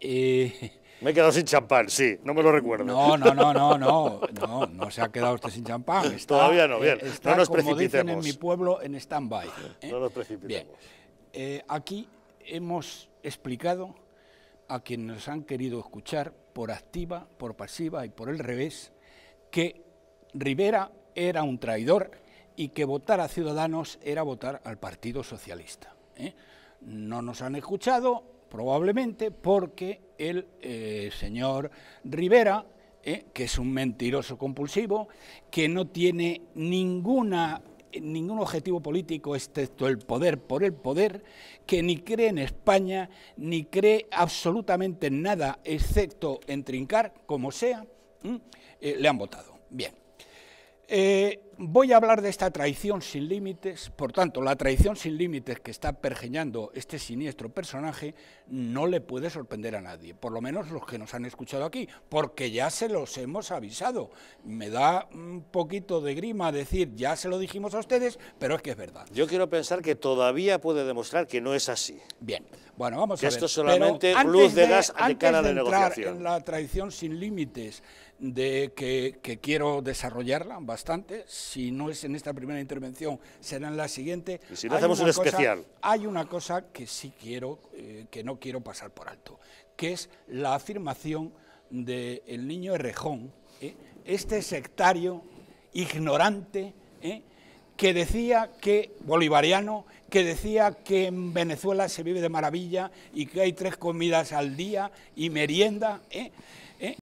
Eh, me he quedado sin champán, sí, no me lo recuerdo. No, no, no, no, no, no, se ha quedado usted sin champán. Todavía no, bien, eh, no nos como Dicen en mi pueblo, en stand-by. No ¿eh? nos precipitemos. aquí hemos explicado a quienes nos han querido escuchar por activa, por pasiva y por el revés, que Rivera era un traidor y que votar a Ciudadanos era votar al Partido Socialista. No nos han escuchado, probablemente porque el eh, señor Rivera, eh, que es un mentiroso compulsivo, que no tiene ninguna eh, ningún objetivo político excepto el poder por el poder, que ni cree en España, ni cree absolutamente en nada excepto en trincar, como sea, le han votado. Bien voy a hablar de esta traición sin límites, por tanto, la traición sin límites que está pergeñando este siniestro personaje no le puede sorprender a nadie, por lo menos los que nos han escuchado aquí, porque ya se los hemos avisado. Me da un poquito de grima decir, ya se lo dijimos a ustedes, pero es que es verdad. Yo quiero pensar que todavía puede demostrar que no es así. Bien, bueno, vamos a ver. Esto solamente luz de, gas de cara de, negociación. la traición sin límites de que, que quiero desarrollarla bastante, si no es en esta primera intervención, será en la siguiente. si hacemos un especial. Hay una cosa que sí quiero, eh, que no quiero pasar por alto, que es la afirmación del niño Herrejón, eh, este sectario ignorante, eh, que decía que, bolivariano, que decía que en Venezuela se vive de maravilla y que hay tres comidas al día y merienda, ¿Eh?